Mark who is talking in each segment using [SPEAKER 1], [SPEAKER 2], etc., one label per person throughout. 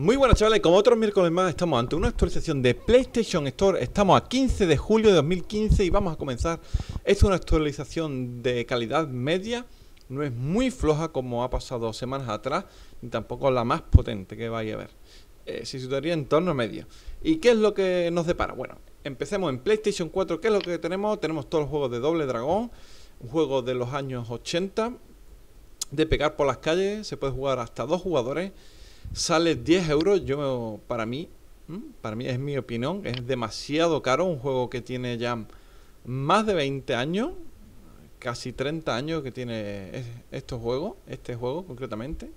[SPEAKER 1] Muy buenas chavales, como otros miércoles más estamos ante una actualización de PlayStation Store Estamos a 15 de julio de 2015 y vamos a comenzar Es una actualización de calidad media No es muy floja como ha pasado semanas atrás Ni tampoco la más potente que vaya a ver eh, Se situaría en torno a medio ¿Y qué es lo que nos depara? Bueno, empecemos en PlayStation 4 ¿Qué es lo que tenemos? Tenemos todos los juegos de Doble Dragón Un juego de los años 80 De pegar por las calles, se puede jugar hasta dos jugadores sale 10 euros, yo para mí, para mí es mi opinión, es demasiado caro un juego que tiene ya más de 20 años, casi 30 años que tiene estos juegos, este juego concretamente,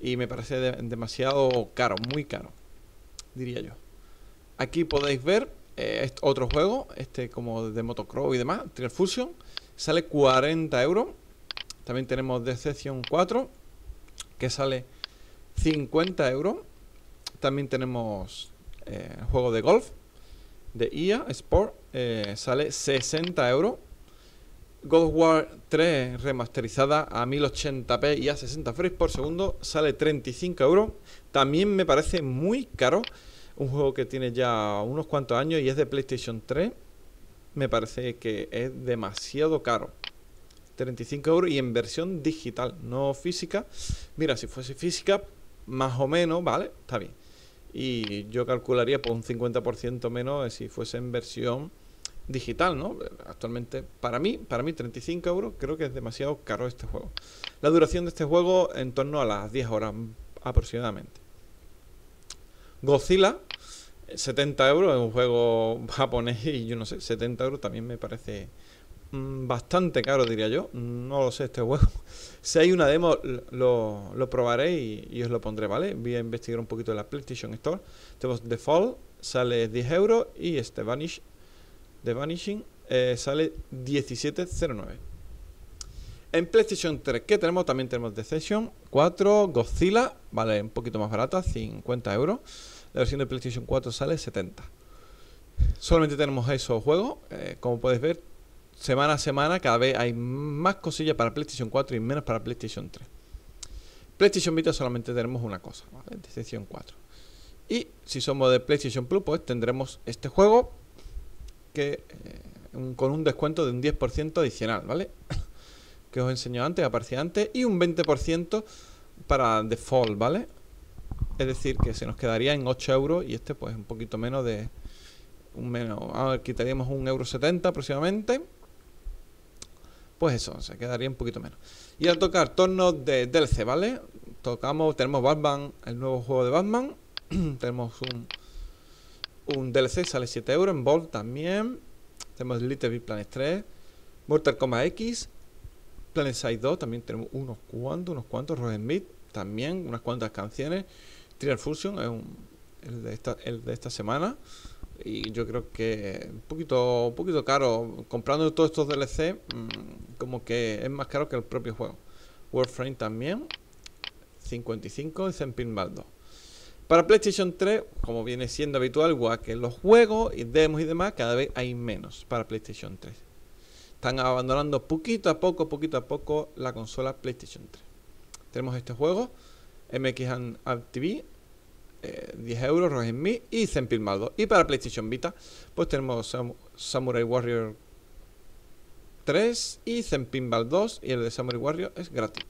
[SPEAKER 1] y me parece demasiado caro, muy caro, diría yo. Aquí podéis ver eh, otro juego, este como de motocross y demás, Trial Fusion, sale 40 euros. También tenemos Deception 4, que sale 50 euros. También tenemos eh, juego de golf de IA e Sport. Eh, sale 60 euros. God War 3 remasterizada a 1080p y a 60 frames por segundo sale 35 euros. También me parece muy caro. Un juego que tiene ya unos cuantos años y es de PlayStation 3. Me parece que es demasiado caro. 35 euros y en versión digital, no física. Mira, si fuese física, más o menos, ¿vale? Está bien. Y yo calcularía por un 50% menos si fuese en versión digital, ¿no? Actualmente, para mí, para mí 35 euros creo que es demasiado caro este juego. La duración de este juego en torno a las 10 horas aproximadamente. Godzilla, 70 euros, es un juego japonés y yo no sé, 70 euros también me parece Mm, bastante caro, diría yo. No lo sé, este juego. Si hay una demo, lo, probaré y, os lo pondré, ¿vale? Voy a investigar un poquito en la PlayStation Store. Tenemos The Fall, sale 10 euros. Y este Vanish, The Vanishing, eh, sale 17,09. En PlayStation 3, Que tenemos? También tenemos The Session 4, Godzilla, vale, un poquito más barata, 50 euros. La versión de PlayStation 4 sale 70. Solamente tenemos esos juegos. Eh, como puedes ver, semana a semana cada vez hay más cosillas para PlayStation 4 y menos para PlayStation 3. PlayStation Vita solamente tenemos una cosa, ¿vale? PlayStation 4. Y si somos de PlayStation Plus, pues tendremos este juego que eh, con un descuento de un 10% adicional, ¿vale? que os enseñó antes, aparecía antes, y un 20% para default, ¿vale? Es decir, que se nos quedaría en 8 euros y este pues un poquito menos de... Un menos, ver, ah, quitaríamos un euro 70 aproximadamente. Pues eso, se quedaría un poquito menos. Y al tocar torno de DLC, ¿vale? Tocamos, tenemos Batman, el nuevo juego de Batman. tenemos un, un DLC, sale 7 euros. En Bolt también. Tenemos Little Big Planet 3. Mortal Kombat X. Planet Side 2 también tenemos unos cuantos, unos cuantos. Rosen también, unas cuantas canciones. Trial Fusion es un, el, de esta, semana. Y yo creo que un poquito, un poquito caro. Comprando todos estos DLC, como que es más caro que el propio juego. Warframe también, 55 y Zenpin 2. Para PlayStation 3, como viene siendo habitual, igual que los juegos y demos y demás, cada vez hay menos para PlayStation 3. Están abandonando poquito a poco, poquito a poco la consola PlayStation 3. Tenemos este juego, MX TV, 10 euros, Rogen Me y Zenpin 2. Y para PlayStation Vita, pues tenemos Samurai Warrior 3 y Zen Pinball 2 y el de Samurai Warrior es gratis.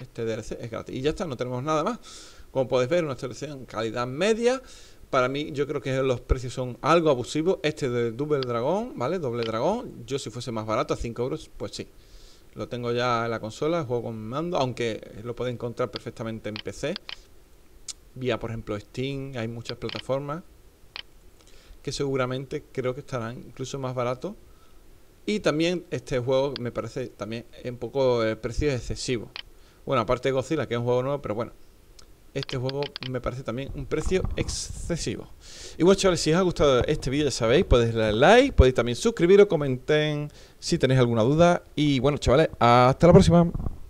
[SPEAKER 1] Este DLC es gratis. Y ya está, no tenemos nada más. Como podéis ver, una selección calidad media. Para mí, yo creo que los precios son algo abusivos. Este de Double Dragón, ¿vale? Doble Dragón. Yo si fuese más barato, a 5 euros, pues sí. Lo tengo ya en la consola, juego con mando, aunque lo puede encontrar perfectamente en PC. Vía, por ejemplo, Steam, hay muchas plataformas que seguramente creo que estarán incluso más baratos y también este juego me parece también un poco el eh, precio excesivo. Bueno, aparte de Godzilla, que es un juego nuevo, pero bueno. Este juego me parece también un precio excesivo. Y bueno, chavales, si os ha gustado este vídeo, ya sabéis, podéis darle like, podéis también suscribiros, comenten si tenéis alguna duda. Y bueno, chavales, hasta la próxima.